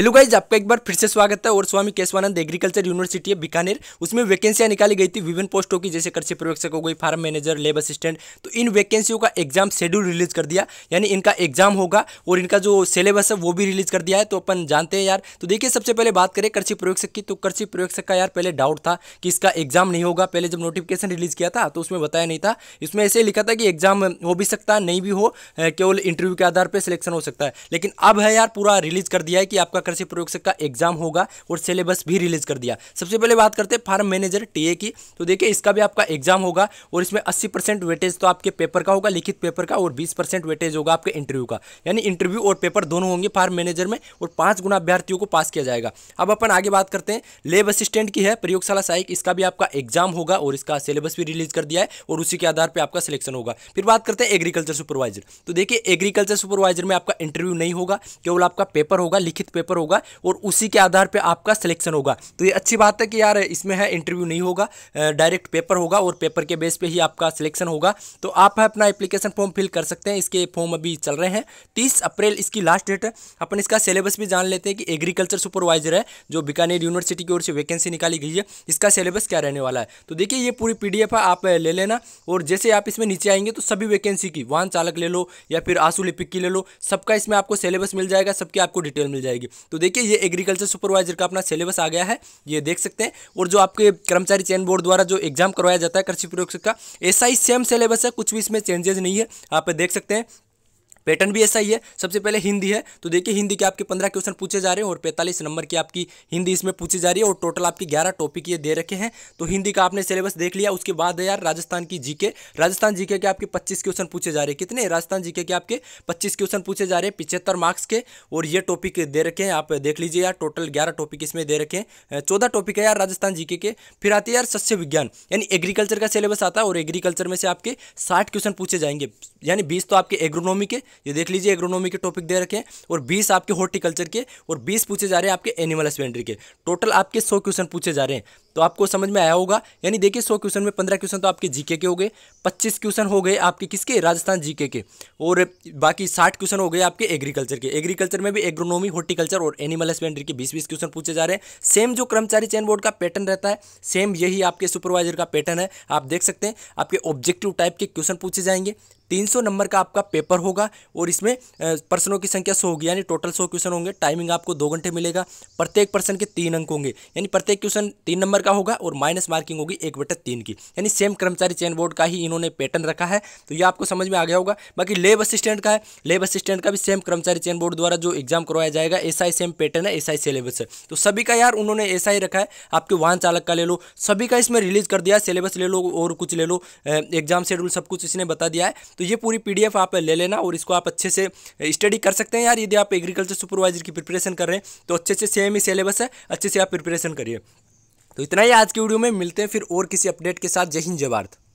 hello guys आपका एक बार फिर से स्वागत है और स्वामी केशवानंद एग्रीकल्चर यूनिवर्सिटी है बीकानेर उसमें वैकेंसियां निकाली गई थी विभिन्न पोस्टों की जैसे कृषि प्रवेक्षक हो गई फार्म मैनेजर लेब असिस्टेंट तो इन वैकेंसियों का एग्जाम शेड्यूल रिलीज कर दिया यानी इनका एग्जाम होगा और इनका जो सिलेबस है वो भी रिलीज कर दिया है तो अपन जानते हैं यार तो देखिए सबसे पहले बात करें कृषि प्रवेक्षक की तो कृषि प्रवेक्षक का यार पहले डाउट था कि इसका एग्जाम नहीं होगा पहले जब नोटिफिकेशन रिलीज किया था तो उसमें बताया नहीं था इसमें ऐसे लिखा था कि एग्जाम हो भी सकता है नहीं भी हो केवल इंटरव्यू के आधार पर सिलेक्शन हो सकता है लेकिन अब है यार पूरा रिलीज कर दिया है कि आपका कृषि प्रयोगशक का एग्जाम होगा और सिलेबस भी रिलीज कर दिया सबसे पहले बात करते हैं फार्म मैनेजर टीए की तो देखिए इसका भी आपका एग्जाम होगा और इसमें अस्सी परसेंट वेटेज तो आपके पेपर का होगा लिखित पेपर का और बीस परसेंट वेटेज होगा आपके इंटरव्यू का यानी इंटरव्यू और पेपर दोनों होंगे फार्म मैनेजर में और पांच गुना अभ्यर्थियों को पास किया जाएगा अब अपन आगे बात करते हैं लेब असिस्टेंट की है प्रयोगशाला सहायक इसका भी आपका एग्जाम होगा और इसका सिलेबस भी रिलीज कर दिया है और उसी के आधार पर आपका सिलेक्शन होगा फिर बात करते हैं एग्रीकल्चर सुपरवाइजर तो देखिए एग्रीकल्चर सुपरवाइजर में आपका इंटरव्यू नहीं होगा केवल आपका पेपर होगा लिखित पेपर पेपर होगा और उसी के आधार पर आपका सिलेक्शन होगा तो ये अच्छी बात है कि यार इसमें है इंटरव्यू नहीं होगा डायरेक्ट पेपर होगा और पेपर के बेस पर ही आपका सिलेक्शन होगा तो आप अपना एप्लीकेशन फॉर्म फिल कर सकते हैं इसके फॉर्म अभी चल रहे हैं तीस अप्रैल इसकी लास्ट डेट है अपन इसका सिलेबस भी जान लेते हैं कि एग्रीकल्चर सुपरवाइजर है जो बीकानेर यूनिवर्सिटी की ओर से वैकेंसी निकाली गई है इसका सिलेबस क्या रहने वाला है तो देखिए ये पूरी पीडीएफ है आप ले लेना और जैसे आप इसमें नीचे आएंगे तो सभी वैकेंसी की वाहन चालक ले लो या फिर आंसू लिपिक की ले लो सबका इसमें आपको सिलेबस मिल जाएगा सबकी आपको डिटेल मिल जाएगी तो देखिए ये एग्रीकल्चर सुपरवाइजर का अपना सिलेबस आ गया है ये देख सकते हैं और जो आपके कर्मचारी चयन बोर्ड द्वारा जो एग्जाम करवाया जाता है कृषि प्रयोग का ऐसा ही सेम सिलेबस है कुछ भी इसमें चेंजेस नहीं है आप देख सकते हैं पैटर्न भी ऐसा ही है सबसे पहले हिंदी है तो देखिए हिंदी के आपके पंद्रह क्वेश्चन पूछे जा रहे हैं और पैंतालीस नंबर की आपकी हिंदी इसमें पूछी जा रही है और टोटल आपकी ग्यारह टॉपिक ये दे रखे हैं तो हिंदी का आपने सिलेबस देख लिया उसके बाद है यार राजस्थान की जीके राजस्थान जीके के आपके पच्चीस क्वेश्चन पूछे जा रहे हैं कितने राजस्थान जीके के आपके पच्चीस क्वेश्चन पूछे जा रहे हैं पिछहत्तर मार्क्स के और ये टॉपिक दे रखे हैं आप देख लीजिए यार टोटल ग्यारह टॉपिक इसमें दे रखे हैं चौदह टॉपिक है यार राजस्थान जीके के फिर आती है यार सस्य विज्ञान यानी एग्रीकल्चर का सिलेबस आता है और एग्रीकल्चर में से आपके साठ क्वेश्चन पूछे जाएंगे यानी बीस तो आपके एग्रोनॉमी के ये देख लीजिए एग्रोनॉमी के टॉपिक दे रखे हैं और बीस आपके हॉर्टिकल्चर के और बीस पूछे जा रहे हैं आपके एनिमल हस्बेंड्री के टोटल आपके सौ क्वेश्चन पूछे जा रहे हैं तो आपको समझ में आया होगा यानी देखिए सौ क्वेश्चन में पंद्रह क्वेश्चन तो आपके जीके के हो गए पच्चीस क्वेश्चन हो गए आपके किसके राजस्थान जीके के और बाकी साठ क्वेश्चन हो गए आपके एग्रीकल्चर के एग्रीकल्चर में भी एग्रोनॉमी हॉर्टिकल्चर और एनिमल हस्बेंड्री के बीस बीस क्वेश्चन पूछे जा रहे हैं सेम जो कर्मचारी चयन बोर्ड का पैटर्न रहता है सेम यही आपके सुपरवाइजर का पैटर्न है आप देख सकते हैं आपके ऑब्जेक्टिव टाइप के क्वेश्चन पूछे जाएंगे 300 नंबर का आपका पेपर होगा और इसमें पर्सनों की संख्या सौ होगी यानी टोटल सौ क्वेश्चन होंगे टाइमिंग आपको दो घंटे मिलेगा प्रत्येक पर्सन के तीन अंक होंगे यानी प्रत्येक क्वेश्चन तीन नंबर नंबर का होगा और माइनस मार्किंग होगी एक बटे तीन की यानी सेम कर्मचारी चयन बोर्ड का ही इन्होंने पैटर्न रखा है तो ये आपको समझ में आ गया होगा बाकी लेब असिस्टेंट का है लेब असिस्टेंट का भी सेम कर्मचारी चयन बोर्ड द्वारा जो एग्जाम करवाया जाएगा ऐसा ही सेम पैटर्न है ऐसा ही सिलेबस है तो सभी का यार उन्होंने ऐसा ही रखा है आपके वाहन चालक का ले लो सभी का इसमें रिलीज कर दिया सिलेबस ले लो और कुछ ले लो एग्जाम शेड्यूल सब कुछ इसने बता दिया है तो ये पूरी पी आप ले लेना और इसको आप अच्छे से स्टडी कर सकते हैं यार यदि आप एग्रीकल्चर सुपरवाइजर की प्रिपरेशन कर रहे हैं तो अच्छे से सेम ही सिलेबस है अच्छे से आप प्रिपरेशन करिए तो इतना ही आज के वीडियो में मिलते हैं फिर और किसी अपडेट के साथ जय हिंद जय